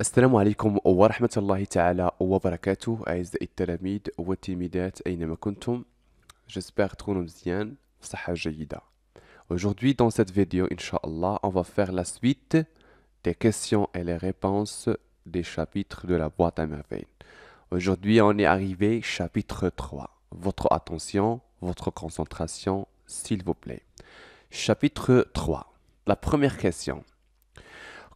السلام عليكم ورحمة الله تعالى وبركاته أعزائي التلاميذ والتلميذات أينما كنتم J'espère تكونوا مزيان جيدة Aujourd'hui dans cette vidéo Inch'Allah on va faire la suite des questions et les réponses des chapitres de la boîte à merveille Aujourd'hui on est arrivé chapitre 3 Votre attention, votre concentration s'il vous plaît Chapitre 3 La première question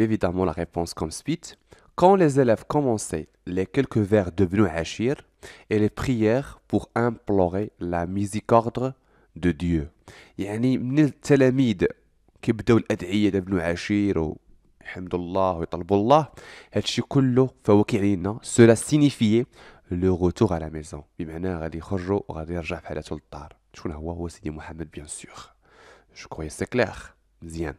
évidemment, la réponse comme suite. Quand les élèves commençaient les quelques vers devenus hachir et les prières pour implorer la miséricorde de Dieu. يعني من التلاميذ كيبداو الادعيه دبنو عشير الحمد لله ويطلبوا الله هادشي كله فهو كيعنينا سولا سينيفيي لو روتور على ميزون بمعنى غادي يخرجوا وغادي يرجع بحالته للدار شكون هو هو سيدي محمد بيان سور جو كروي سي كلير مزيان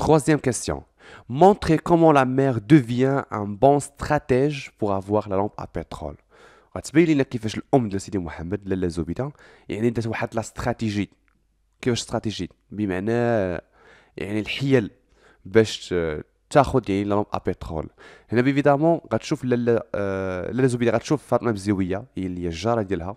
Troisième question. Montrer comment la mer devient un bon stratège pour avoir la lampe à pétrole. غتبين لنا كيفاش الام محمد يعني واحد لا كيفاش بمعنى يعني الحيل باش لامب ا هنا غتشوف غتشوف هي اللي هي ديالها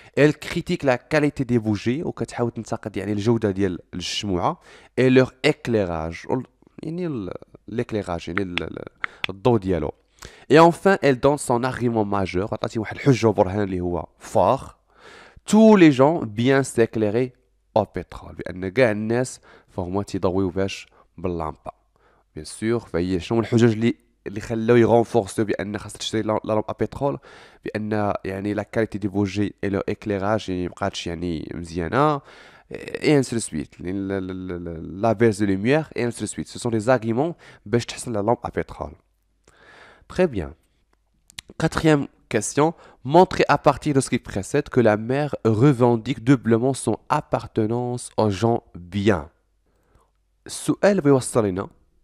elle critique la qualité des bougies et leur éclairage l'éclairage et enfin elle donne son argument majeur tous les gens bien s'éclairer au pétrole Bien sûr, الناس فهما تيضويو باش باللامبا اللي renforce يغونفورسو la à تشري la لامب à pétrole بان et لا et ainsi de suite. La baisse de lumière et ainsi de suite. Ce sont des arguments pour la lampe à pétrole. Très bien. Quatrième question. Montrez à partir de ce qui précède que la mer revendique doublement son appartenance aux gens bien. سؤال بيوصلنا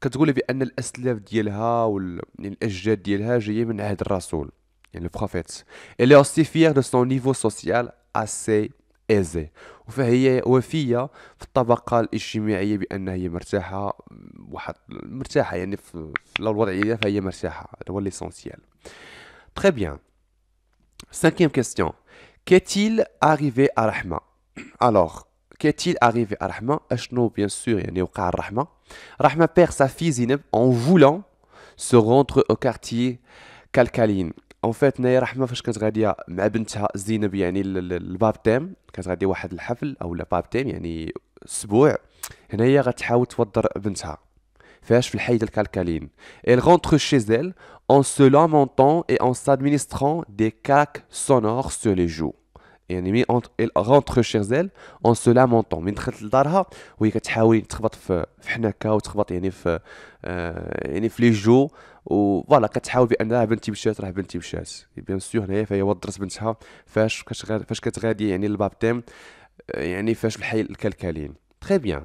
كتقولي بان الاسلاف ديالها وال... يعني الاجداد ديالها جايه من عهد الرسول يعني البروفيت الي اوسي فيير دو سون نيفو سوسيال اسي ايزي فهي وفيه في الطبقه الاجتماعيه بان هي مرتاحه واحد مرتاحه يعني في الوضعيه ديالها فهي مرتاحه هذا هو ليسونسيال تري بيان سانكيام كيستيون كاتيل اريفي ا رحمه الوغ alors Qu'est-il arrivé à Rahma Achno, bien sûr, il y a à Rahma. Rahma perd sa fille Zineb en voulant se rendre au quartier Kalkaline. En fait, Naya Rahma, quand je dis à ma Zineb, il y le baptême. quand je dis à Wahad al-Hafl, ou le babtem, il y a ce bois, Naya le kalkaline Elle rentre chez elle en se lamentant et en s'administrant des cacs sonores sur les joues. يعني مي اونت غونتخ chez elle اون سولا lamentant من دخلت لدارها وهي كتحاول تخبط في في حنكه وتخبط يعني في آه يعني في لي جو فوالا كتحاول بان راه بنتي مشات راه بنتي مشات بيان سور هنايا فهي ودرت بنتها فاش فاش كتغادي يعني البابتيم آه، يعني فاش الحي الكلكالين تري بيان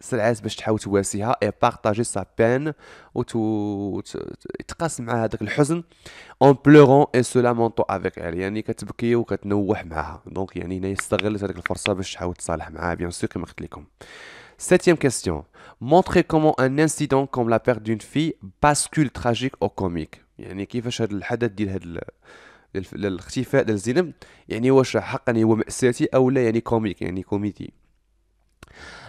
سرعات باش تحاول تواسيها اي بارطاجي سا بان و تقاسم مع هذاك الحزن اون بلورون اي سو مونطو افيك ال يعني كتبكي وكتنوح معها دونك يعني هنا استغلت هذيك الفرصه باش تحاول تصالح معها بيان سور كما قلت لكم Septième question. Montrez comment un incident comme la perte d'une fille bascule tragique au comique. يعني كيفاش هذا الحدث ديال هذا الاختفاء ديال الزينب يعني واش حقا هو مأساتي او لا يعني كوميك يعني كوميدي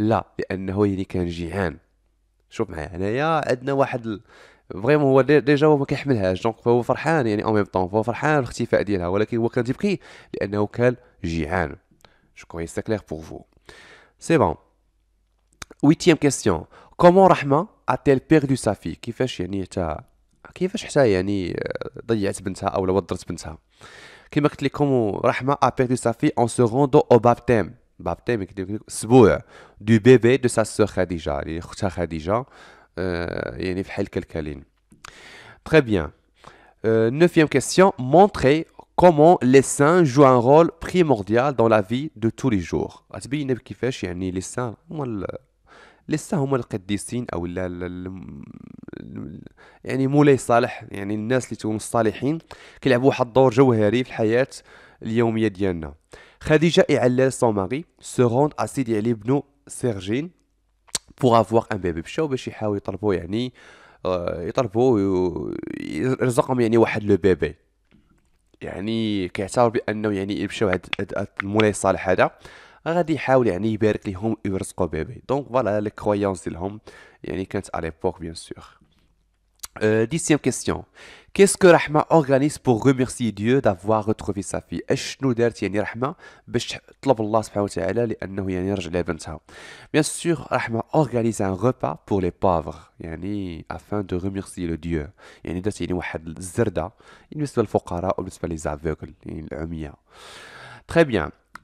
لا لانه يعني كان جيعان شوف معايا هنايا عندنا واحد فريمون هو ديجا هو ما كيحملهاش دونك فهو فرحان يعني او ميم طون فهو فرحان الاختفاء ديالها ولكن هو كان تيبكي لانه كان جيعان جو كوي سي كلير بور فو سي بون ويتيام كيستيون كومون رحمه اتيل بيردو سافي كيفاش يعني حتى كيفاش حتى يعني آه، ضيعت بنتها او ودرت بنتها كما قلت لكم رحمه ا بيردو سافي اون سو روندو او بابتيم بابتي اسبوع دو بيبي دو سا سور خديجه يعني اختها خديجه يعني في حلك كالكالين تخي بيان نوفيام كيستيون مونتخي كومون لي سان جو ان رول rôle دون لا في دو تو لي جور jours. كيفاش يعني لي سان هما لي سان هما القديسين او لا يعني مولاي صالح يعني الناس اللي تكونوا الصالحين كيلعبوا واحد الدور جوهري في الحياه اليوميه ديالنا. خديجة إعلال Allel, ماري سو روند أسيدي à بنو سيرجين بوغ Sergin أن بيبي مشاو باش يحاول يطلبو يعني يطلبو يرزقهم يعني واحد لو بيبي يعني كيعتبر بانه يعني يمشيو هاد المولاي الصالح هذا غادي يحاول يعني يبارك ليهم ويرزقو بيبي دونك فوالا لي كرويونس ديالهم يعني كانت على ليبوك بيان سور Euh, dixième question. Qu'est-ce que Rahma organise pour remercier Dieu d'avoir retrouvé sa fille dert yani Rahma, يعني رحمه Allah subhanahu wa ta'ala وتعالى لانه يعني يرجع لبنتها bien sûr Rahma organise un repas pour les pauvres yani afin de remercier le Dieu يعني دارت يعني واحد الزرده بالنسبه للفقراء وبالنسبه لي زافيغل يعني العميه Très bien.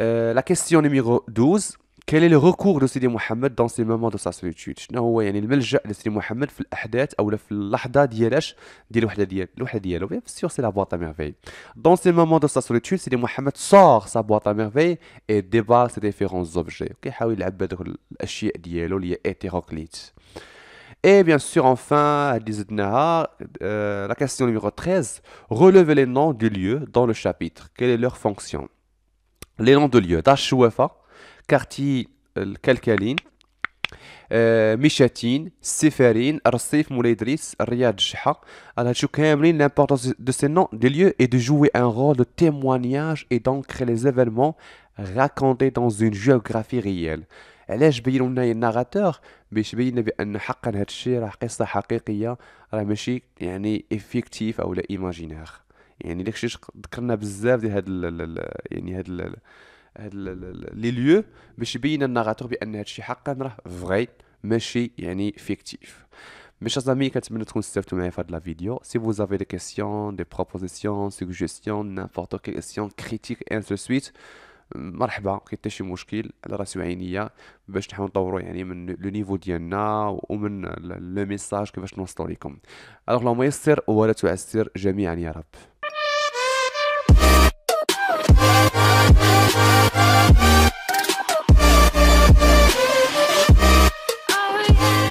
Euh, la question numéro 12 quel est le recours de Sidi Mohamed dans ces moments de sa solitude شنو هو يعني dans ces moments de sa solitude Sidi Mohamed sort sa boîte à merveille et débat ses différents objets Et bien sûr, enfin, euh, la question numéro 13, relevez les noms du lieu dans le chapitre. Quelle est leur fonction les noms de lieux Quartier euh, Kalkaline, euh, Michatine, Arsif Mouledris, Riyad Alors, je l'importance de ces noms, de lieux est de jouer un rôle de témoignage et d'ancrer les événements racontés dans une géographie réelle. un narrateur, mais je يعني داكشي ذكرنا بزاف ديال هاد يعني هاد هاد لي ليو باش يبين الناغاتور بان هادشي حقا راه فري ماشي يعني فيكتيف Mes chers amis, vous avez de la vidéo. Si vous avez des questions, des propositions, suggestions, n'importe quelle question, critique et ainsi de suite, مرحبا كاين حتى شي مشكل على راسي وعينيا باش نحاول نطوروا يعني من لو نيفو ديالنا ومن لو ميساج كيفاش نوصلوا لكم الوغ اللهم ميسر ولا تعسر جميعا يا رب